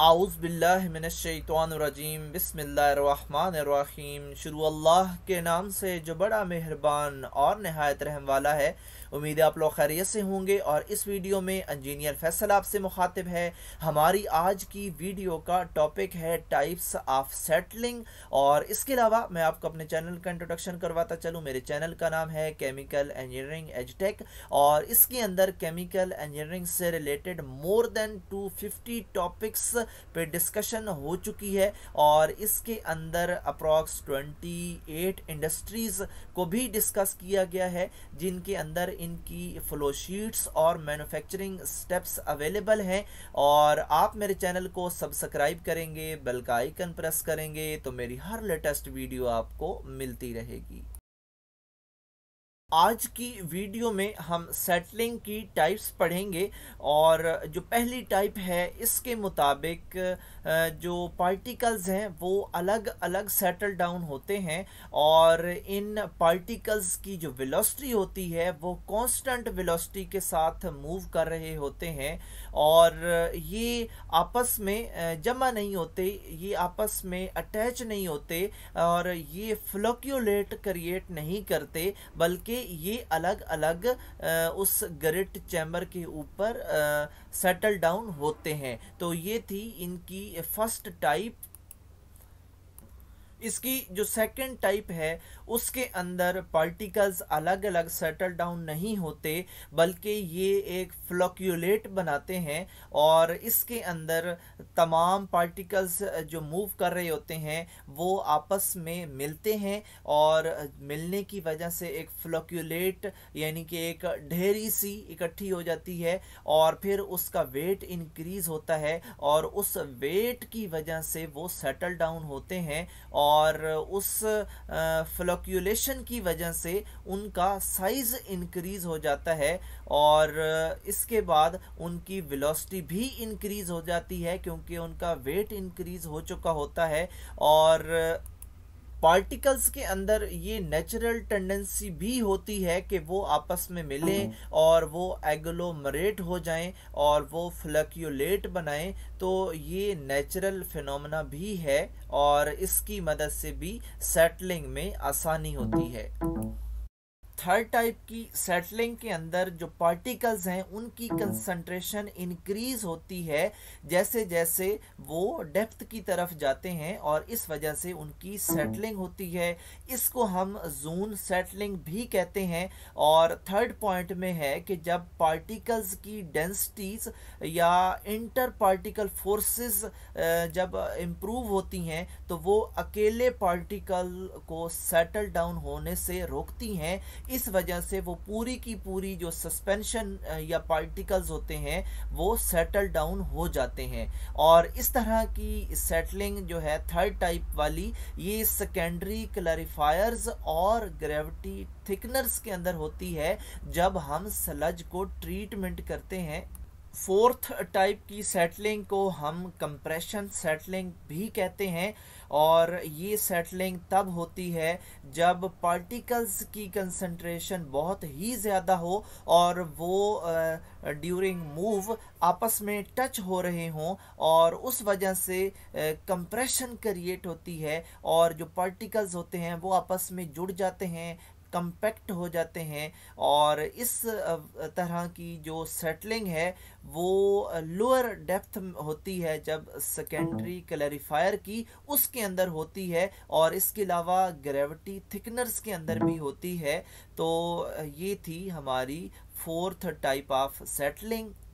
आउज़ आउज़बिल्लिमिनशैतवानरजीम बसमीम शुरू अल्लाह के नाम से जो बड़ा मेहरबान और नहायत रहम वाला है उम्मीद है आप लोग खैरियत से होंगे और इस वीडियो में इंजीनियर फैसल आपसे मुखातिब है हमारी आज की वीडियो का टॉपिक है टाइप्स ऑफ सेटलिंग और इसके अलावा मैं आपको अपने चैनल का इंट्रोडक्शन करवाता चलूँ मेरे चैनल का नाम है केमिकल इंजीनियरिंग एजटेक और इसके अंदर केमिकल इंजीनियरिंग से related more than two topics पे डिस्कशन हो चुकी है और इसके अंदर अप्रॉक्स एट इंडस्ट्रीज़ को भी डिस्कस किया गया है जिनके अंदर इनकी फ्लो शीट्स और मैन्युफैक्चरिंग स्टेप्स अवेलेबल हैं और आप मेरे चैनल को सब्सक्राइब करेंगे बेल का आइकन प्रेस करेंगे तो मेरी हर लेटेस्ट वीडियो आपको मिलती रहेगी आज की वीडियो में हम सेटलिंग की टाइप्स पढ़ेंगे और जो पहली टाइप है इसके मुताबिक जो पार्टिकल्स हैं वो अलग अलग सेटल डाउन होते हैं और इन पार्टिकल्स की जो वेलोसिटी होती है वो कांस्टेंट वेलोसिटी के साथ मूव कर रहे होते हैं और ये आपस में जमा नहीं होते ये आपस में अटैच नहीं होते और ये फ्लोक्यूलेट क्रिएट नहीं करते बल्कि ये अलग अलग उस ग्रेट चैम्बर के ऊपर सेटल डाउन होते हैं तो ये थी इनकी फर्स्ट टाइप इसकी जो सेकंड टाइप है उसके अंदर पार्टिकल्स अलग अलग सेटल डाउन नहीं होते बल्कि ये एक फ्लोक्यूलेट बनाते हैं और इसके अंदर तमाम पार्टिकल्स जो मूव कर रहे होते हैं वो आपस में मिलते हैं और मिलने की वजह से एक फ्लोक्यूलेट यानी कि एक ढेरी सी इकट्ठी हो जाती है और फिर उसका वेट इंक्रीज़ होता है और उस वेट की वजह से वो सेटल डाउन होते हैं और और उस फ्लक्यूलेशन की वजह से उनका साइज़ इंक्रीज़ हो जाता है और इसके बाद उनकी वेलोसिटी भी इंक्रीज़ हो जाती है क्योंकि उनका वेट इंक्रीज़ हो चुका होता है और पार्टिकल्स के अंदर ये नेचुरल टेंडेंसी भी होती है कि वो आपस में मिलें हम्म। और वो एग्लोमरेट हो जाएं और वो फ्लक्यूलेट बनाएं तो ये नेचुरल फिनोमेना भी है और इसकी मदद से भी सेटलिंग में आसानी होती है थर्ड टाइप की सेटलिंग के अंदर जो पार्टिकल्स हैं उनकी कंसंट्रेशन इंक्रीज होती है जैसे जैसे वो डेप्थ की तरफ जाते हैं और इस वजह से उनकी सेटलिंग होती है इसको हम जून सेटलिंग भी कहते हैं और थर्ड पॉइंट में है कि जब पार्टिकल्स की डेंसिटीज या इंटर पार्टिकल फोर्सेस जब इम्प्रूव होती हैं तो वो अकेले पार्टिकल को सेटल डाउन होने से रोकती हैं इस वजह से वो पूरी की पूरी जो सस्पेंशन या पार्टिकल्स होते हैं वो सेटल डाउन हो जाते हैं और इस तरह की सेटलिंग जो है थर्ड टाइप वाली ये सेकेंडरी क्लरिफायर्स और ग्रेविटी थिकनर्स के अंदर होती है जब हम स्लज को ट्रीटमेंट करते हैं फोर्थ टाइप की सेटलिंग को हम कंप्रेशन सेटलिंग भी कहते हैं और ये सेटलिंग तब होती है जब पार्टिकल्स की कंसंट्रेशन बहुत ही ज़्यादा हो और वो ड्यूरिंग मूव आपस में टच हो रहे हों और उस वजह से कंप्रेशन क्रिएट होती है और जो पार्टिकल्स होते हैं वो आपस में जुड़ जाते हैं कंपैक्ट हो जाते हैं और इस तरह की जो सेटलिंग है वो लोअर डेप्थ होती है जब सेकेंडरी क्लैरिफायर हम्म। की उसके अंदर होती है और इसके अलावा ग्रेविटी थिकनर्स के अंदर भी हम्म। होती है तो ये थी हमारी फोर्थ टाइप ऑफ सेटलिंग